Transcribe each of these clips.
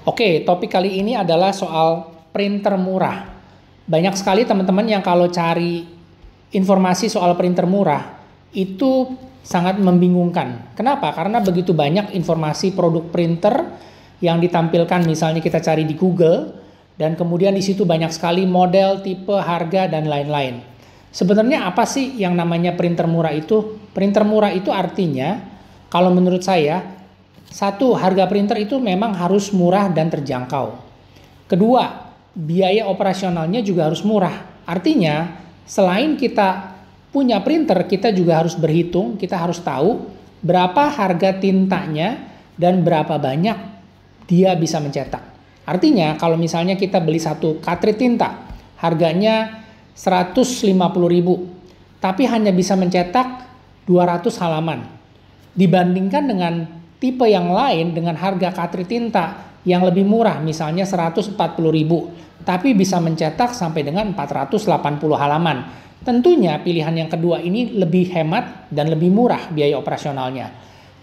Oke, topik kali ini adalah soal printer murah. Banyak sekali teman-teman yang kalau cari informasi soal printer murah itu sangat membingungkan. Kenapa? Karena begitu banyak informasi produk printer yang ditampilkan misalnya kita cari di Google dan kemudian di situ banyak sekali model, tipe, harga dan lain-lain. Sebenarnya apa sih yang namanya printer murah itu? Printer murah itu artinya kalau menurut saya satu, harga printer itu memang harus murah dan terjangkau. Kedua, biaya operasionalnya juga harus murah. Artinya, selain kita punya printer, kita juga harus berhitung, kita harus tahu berapa harga tintanya dan berapa banyak dia bisa mencetak. Artinya, kalau misalnya kita beli satu cartridge tinta, harganya 150.000, tapi hanya bisa mencetak 200 halaman. Dibandingkan dengan tipe yang lain dengan harga katri tinta yang lebih murah misalnya 140.000 tapi bisa mencetak sampai dengan 480 halaman. Tentunya pilihan yang kedua ini lebih hemat dan lebih murah biaya operasionalnya.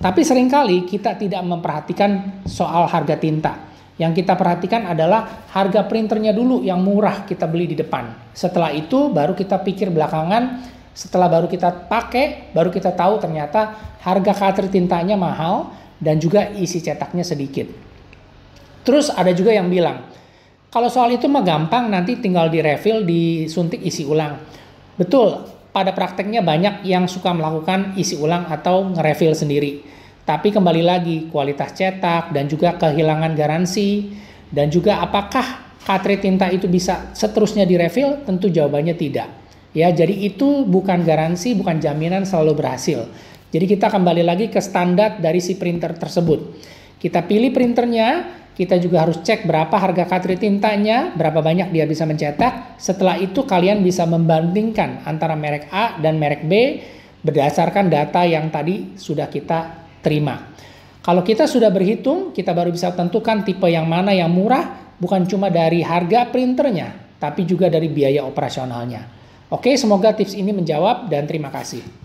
Tapi seringkali kita tidak memperhatikan soal harga tinta. Yang kita perhatikan adalah harga printernya dulu yang murah kita beli di depan. Setelah itu baru kita pikir belakangan, setelah baru kita pakai, baru kita tahu ternyata harga katri tintanya mahal, dan juga isi cetaknya sedikit. Terus ada juga yang bilang, kalau soal itu mah gampang nanti tinggal direfill, disuntik isi ulang. Betul, pada prakteknya banyak yang suka melakukan isi ulang atau nge ngerefill sendiri. Tapi kembali lagi, kualitas cetak dan juga kehilangan garansi dan juga apakah cartridge tinta itu bisa seterusnya direfill? Tentu jawabannya tidak. Ya, jadi itu bukan garansi, bukan jaminan selalu berhasil. Jadi kita kembali lagi ke standar dari si printer tersebut. Kita pilih printernya, kita juga harus cek berapa harga cartridge tintanya, berapa banyak dia bisa mencetak. Setelah itu kalian bisa membandingkan antara merek A dan merek B berdasarkan data yang tadi sudah kita terima. Kalau kita sudah berhitung, kita baru bisa tentukan tipe yang mana yang murah, bukan cuma dari harga printernya, tapi juga dari biaya operasionalnya. Oke, semoga tips ini menjawab dan terima kasih.